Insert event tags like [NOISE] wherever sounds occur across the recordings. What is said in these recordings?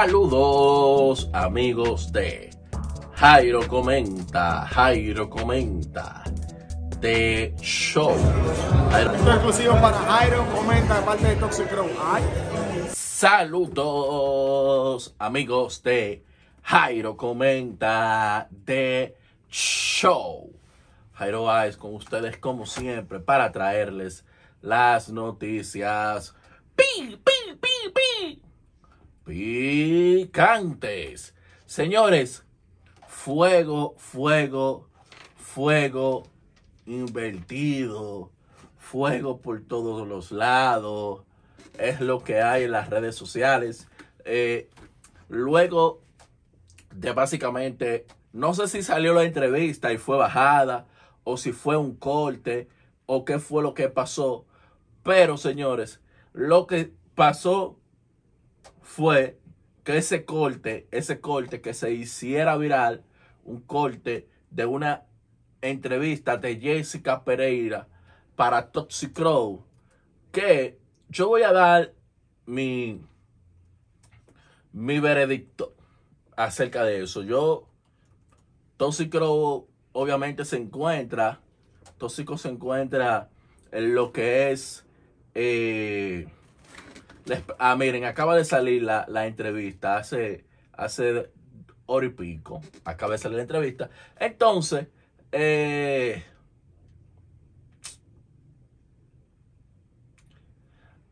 Saludos amigos de Jairo Comenta, Jairo Comenta de Show. Esto es exclusivo para Jairo Comenta parte de Toxic Saludos amigos de Jairo Comenta de Show. Jairo es con ustedes como siempre para traerles las noticias. ¡Pi, pi, pi, pi! cantes, Señores, fuego, fuego, fuego invertido, fuego por todos los lados. Es lo que hay en las redes sociales. Eh, luego de básicamente, no sé si salió la entrevista y fue bajada, o si fue un corte, o qué fue lo que pasó. Pero señores, lo que pasó fue que ese corte, ese corte que se hiciera viral, un corte de una entrevista de Jessica Pereira para Toxic Crow, que yo voy a dar mi, mi veredicto acerca de eso. Yo, Toxic obviamente se encuentra, Tóxico se encuentra en lo que es... Eh, Ah, miren, acaba de salir la, entrevista hace, hace hora y pico. Acaba de salir la entrevista. Entonces, eh,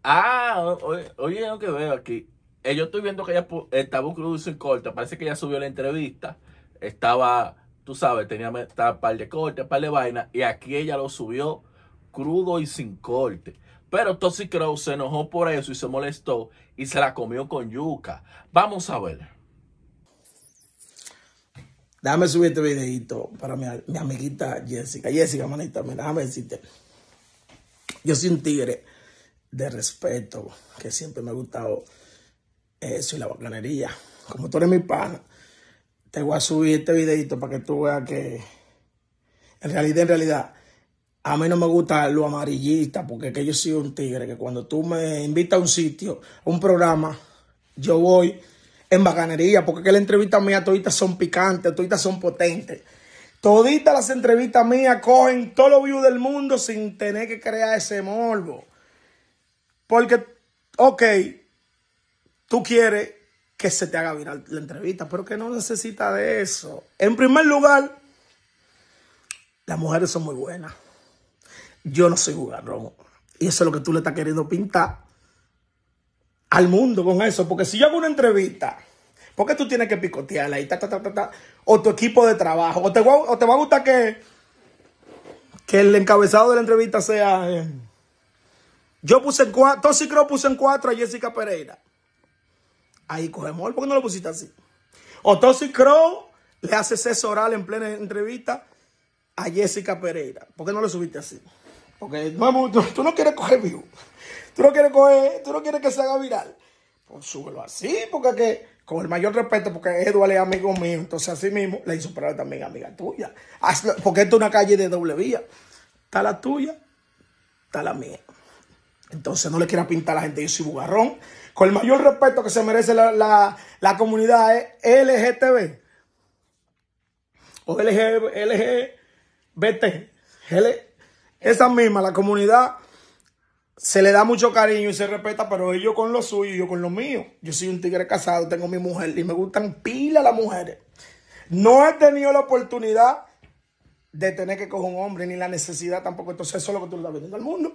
ah, oye, lo que veo aquí. Eh, yo estoy viendo que ella estaba y sin corte. Parece que ella subió la entrevista. Estaba, tú sabes, tenía un par de cortes, un par de vainas. Y aquí ella lo subió crudo y sin corte. Pero Toxic Crow se enojó por eso y se molestó y se la comió con yuca. Vamos a ver. Déjame subir este videito para mi, amiguita Jessica. Jessica, manita, me déjame decirte. Yo soy un tigre de respeto, que siempre me ha gustado eso y la bacanería. Como tú eres mi paja, te voy a subir este videito para que tú veas que en realidad, en realidad, a mí no me gusta lo amarillista, porque que yo soy un tigre, que cuando tú me invitas a un sitio, a un programa, yo voy en bacanería, porque que las entrevistas mías toditas son picantes, toditas son potentes. Toditas las entrevistas mías cogen todo lo views del mundo sin tener que crear ese morbo. Porque, ok, tú quieres que se te haga viral la entrevista, pero que no necesita de eso. En primer lugar, las mujeres son muy buenas. Yo no soy rojo. Y eso es lo que tú le estás queriendo pintar al mundo con eso. Porque si yo hago una entrevista, ¿por qué tú tienes que picotearla y ta, ta, ta, ta, O tu equipo de trabajo. O te, va a gustar que, que el encabezado de la entrevista sea. Eh, yo puse en cuatro, Tosi puse en cuatro a Jessica Pereira. Ahí cogemos, ¿por qué no lo pusiste así? O Tosi Crow le hace sexo oral en plena entrevista a Jessica Pereira. ¿Por qué no lo subiste así? Porque tú, no quieres coger vivo. Tú no quieres coger, tú no quieres que se haga viral. Pues súbelo así, porque con el mayor respeto, porque Eduardo es amigo mío. Entonces así mismo le hizo parar también amiga tuya. porque esto es una calle de doble vía. Está la tuya, está la mía. Entonces no le quiera pintar a la gente, yo soy bugarrón. Con el mayor respeto que se merece la, la, la comunidad es ¿eh? LGTB. O LG, LGBT. Esa misma, la comunidad se le da mucho cariño y se respeta, pero ellos con lo suyo y yo con lo mío. Yo soy un tigre casado, tengo mi mujer y me gustan pila las mujeres. No he tenido la oportunidad de tener que coger un hombre, ni la necesidad tampoco. Entonces, eso es lo que tú le estás vendiendo al mundo.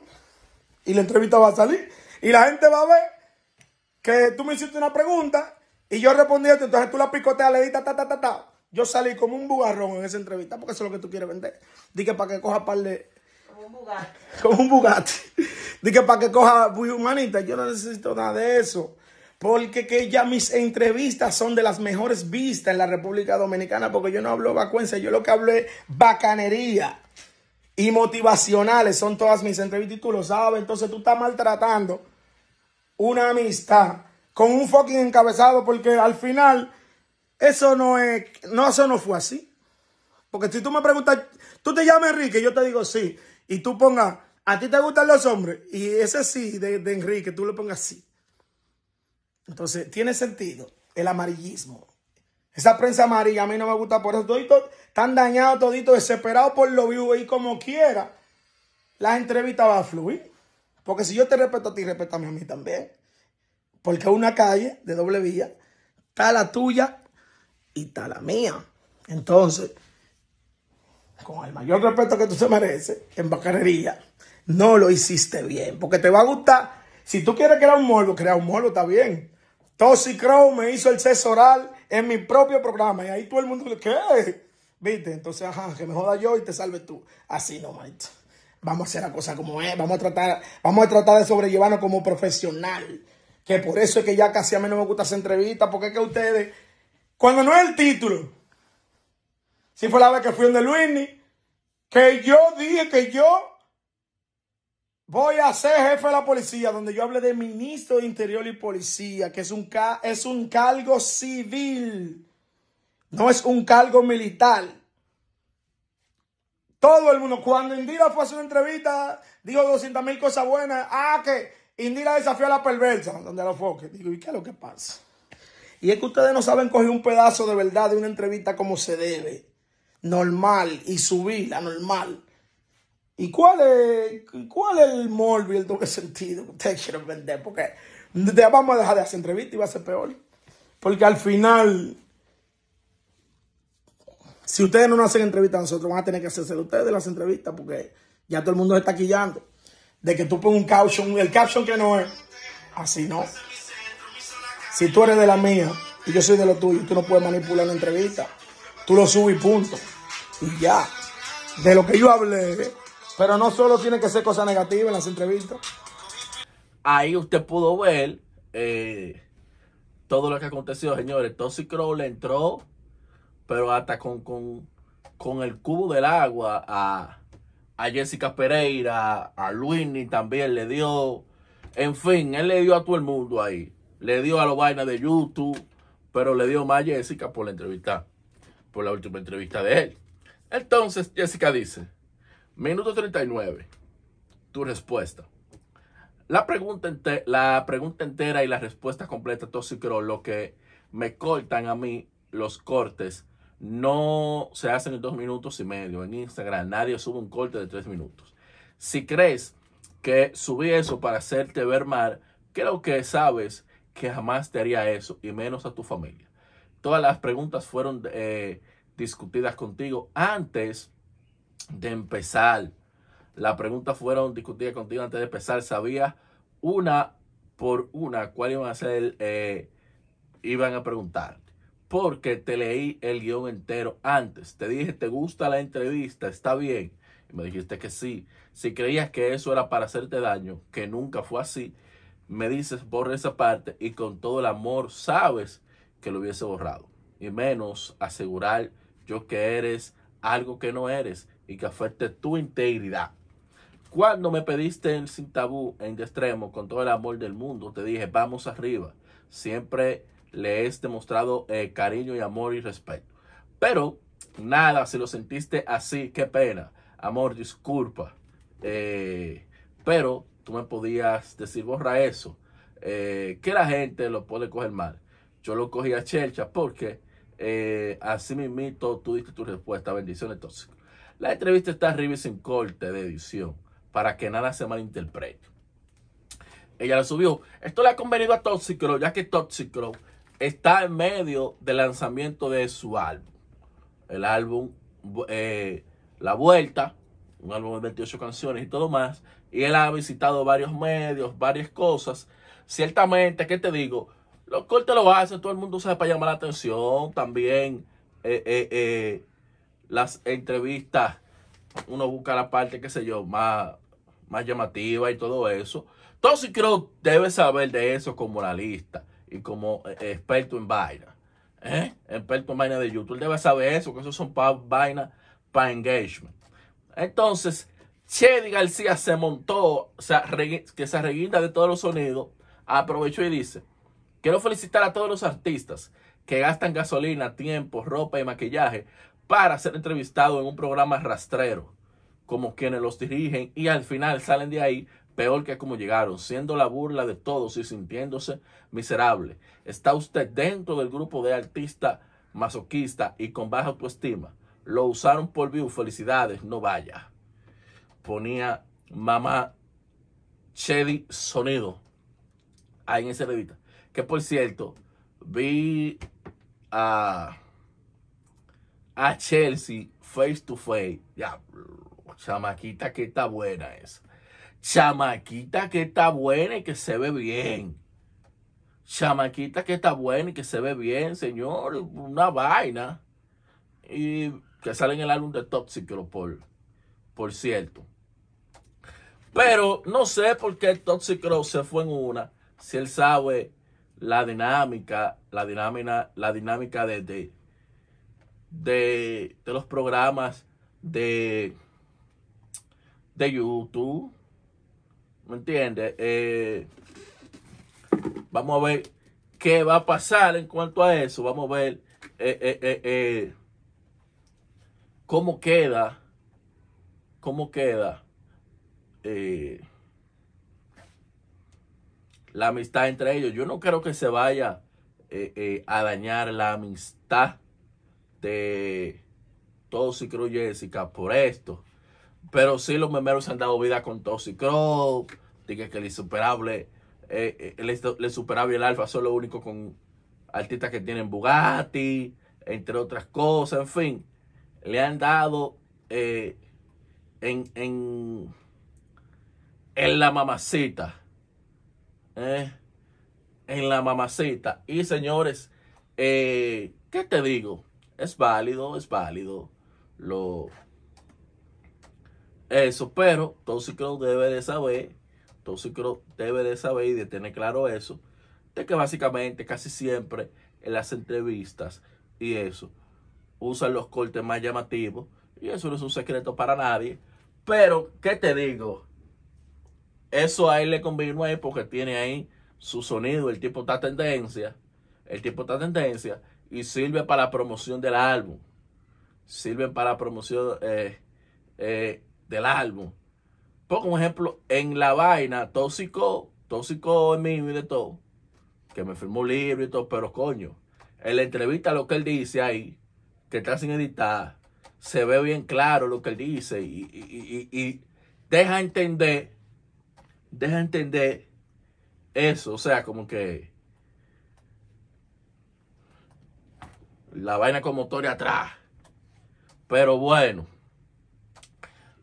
Y la entrevista va a salir. Y la gente va a ver que tú me hiciste una pregunta y yo respondí, entonces tú la picoteas, le dices ta, ta, ta, ta, Yo salí como un bugarrón en esa entrevista porque eso es lo que tú quieres vender. Dije para que coja par de como un Bugatti. [LAUGHS] un Bugatti. Dije para que coja muy humanita. Yo no necesito nada de eso. Porque que ya mis entrevistas son de las mejores vistas en la República Dominicana. Porque yo no hablo vacuencia. Yo lo que hablo es bacanería. Y motivacionales son todas mis entrevistas. Y tú lo sabes. Entonces tú estás maltratando una amistad con un fucking encabezado. Porque al final eso no es. No, eso no fue así. Porque si tú me preguntas, tú te llamas Enrique, yo te digo sí y tú pongas, a ti te gustan los hombres, y ese sí de, Enrique, tú lo pongas sí. Entonces, tiene sentido el amarillismo. Esa prensa amarilla a mí no me gusta por eso. Todito, tan dañado, todito, desesperado por lo vivo. y como quiera, la entrevista va a fluir. Porque si yo te respeto a ti, respétame a mí también. Porque una calle de doble vía está la tuya y está la mía. Entonces, con el mayor respeto que tú se mereces en bacanería, no lo hiciste bien. Porque te va a gustar. Si tú quieres crear un morbo, crea un morbo, está bien. Tosi Crow me hizo el sexo en mi propio programa. Y ahí todo el mundo, ¿qué? ¿Viste? Entonces, ajá, que me joda yo y te salve tú. Así no, maestro. Vamos a hacer la cosa como es. Vamos a tratar, vamos a tratar de sobrellevarnos como profesional. Que por eso es que ya casi a mí no me gusta hacer entrevistas, porque es que ustedes, cuando no es el título, si fue la vez que fui donde Luini que yo dije que yo voy a ser jefe de la policía, donde yo hablé de ministro de Interior y Policía, que es un, es un cargo civil, no es un cargo militar. Todo el mundo, cuando Indira fue a hacer una entrevista, dijo 200 mil cosas buenas. Ah, que Indira desafió a la perversa, donde lo foque. Digo, ¿y qué es lo que pasa? Y es que ustedes no saben coger un pedazo de verdad de una entrevista como se debe normal y subir la normal. ¿Y cuál es, cuál es el morbi, el sentido que ustedes quieren vender? Porque te vamos a dejar de hacer entrevista y va a ser peor. Porque al final, si ustedes no nos hacen entrevistas, nosotros van a tener que hacerse ustedes las entrevistas porque ya todo el mundo está quillando. De que tú pones un caption, el caption que no es. Así no. Si tú eres de la mía y yo soy de lo tuyo, tú no puedes manipular la entrevista. Tú lo subes y punto ya. De lo que yo hablé. Pero no solo tiene que ser cosas negativas en las entrevistas. Ahí usted pudo ver eh, todo lo que aconteció, señores. Toxic le entró, pero hasta con, con, el cubo del agua a, a Jessica Pereira, a Luini también le dio. En fin, él le dio a todo el mundo ahí. Le dio a los vainas de YouTube, pero le dio más a Jessica por la entrevista, por la última entrevista de él. Entonces, Jessica dice, minuto 39, tu respuesta. La pregunta, la pregunta entera y la respuesta completa, creo lo que me cortan a mí los cortes, no se hacen en dos minutos y medio. En Instagram nadie sube un corte de tres minutos. Si crees que subí eso para hacerte ver mal, creo que sabes que jamás te haría eso, y menos a tu familia. Todas las preguntas fueron eh, discutidas contigo antes de empezar. Las preguntas fueron discutidas contigo antes de empezar. Sabías una por una cuál iban a ser, eh, iban a preguntar. Porque te leí el guión entero antes. Te dije, ¿te gusta la entrevista? ¿Está bien? me dijiste que sí. Si creías que eso era para hacerte daño, que nunca fue así, me dices, borra esa parte y con todo el amor sabes que lo hubiese borrado. Y menos asegurar yo que eres algo que no eres y que afecte tu integridad. Cuando me pediste el sin tabú en extremo con todo el amor del mundo, te dije, vamos arriba. Siempre le he demostrado eh, cariño y amor y respeto. Pero nada, si lo sentiste así, qué pena. Amor, disculpa. Eh, pero tú me podías decir, borra eso. Eh, que la gente lo puede coger mal. Yo lo cogí a Chelcha porque eh, así mismo, tú diste tu respuesta. Bendiciones, tóxico. La entrevista está arriba y sin corte de edición para que nada se malinterprete. Ella la subió. Esto le ha convenido a Tóxico... ya que Tóxico está en medio del lanzamiento de su álbum. El álbum eh, La Vuelta, un álbum de 28 canciones y todo más. Y él ha visitado varios medios, varias cosas. Ciertamente, ¿qué te digo? Los cortes lo hacen, todo el mundo sabe para llamar la atención. También eh, eh, eh, las entrevistas, uno busca la parte, qué sé yo, más, más llamativa y todo eso. Entonces creo debe saber de eso como analista y como experto en vaina. Experto en vaina de YouTube. debe saber eso, que eso son para vainas para engagement. Entonces, Chedi García se montó, se que se reguinda de todos los sonidos, aprovechó y dice, Quiero felicitar a todos los artistas que gastan gasolina, tiempo, ropa y maquillaje para ser entrevistados en un programa rastrero, como quienes los dirigen y al final salen de ahí peor que como llegaron, siendo la burla de todos y sintiéndose miserable. Está usted dentro del grupo de artistas masoquista y con baja autoestima. Lo usaron por view, felicidades, no vaya. Ponía mamá Chedi Sonido ahí en ese revista. Que por cierto, vi a, Chelsea face to face. Ya, chamaquita que está buena esa. Chamaquita que está buena y que se ve bien. Chamaquita que está buena y que se ve bien, señor. Una vaina. Y que sale en el álbum de Toxic, por, cierto. Pero no sé por qué Toxic se fue en una. Si él sabe la dinámica, la dinámica, la dinámica de, de, los programas de, de YouTube. ¿Me entiendes? Eh, vamos a ver qué va a pasar en cuanto a eso. Vamos a ver eh, eh, cómo queda. ¿Cómo queda? la amistad entre ellos. Yo no creo que se vaya eh, eh, a dañar la amistad de Toxicro y Jessica por esto. Pero sí los memeros se han dado vida con Toxicro. Dije que el insuperable, eh, el, el y el alfa son los con artistas que tienen Bugatti, entre otras cosas, en fin. Le han dado en, en, en la mamacita eh, en la mamacita. Y señores, eh, ¿qué te digo? Es válido, es válido. Lo, eso, pero creo debe de saber, creo debe de saber y de tener claro eso, de que básicamente casi siempre en las entrevistas y eso, usan los cortes más llamativos y eso no es un secreto para nadie, pero ¿qué te digo? Eso ahí él le conviene porque tiene ahí su sonido, el tipo está tendencia, el tipo está tendencia y sirve para la promoción del álbum. Sirve para la promoción eh, eh, del álbum. Por un ejemplo, en la vaina, tóxico, tóxico es mío y de todo, que me firmó un libro y todo, pero coño, en la entrevista lo que él dice ahí, que está sin editar, se ve bien claro lo que él dice y deja entender deja entender eso, o sea, como que la vaina con motor atrás. Pero bueno,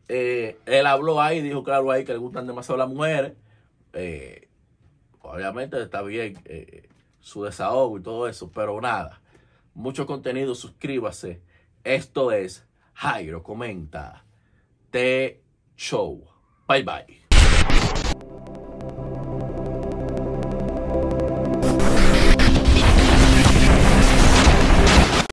eh, él habló ahí, dijo claro ahí que le gustan demasiado las mujeres. Eh, obviamente está bien eh, su desahogo y todo eso, pero nada. Mucho contenido, suscríbase. Esto es Jairo Comenta. Te Show. Bye bye.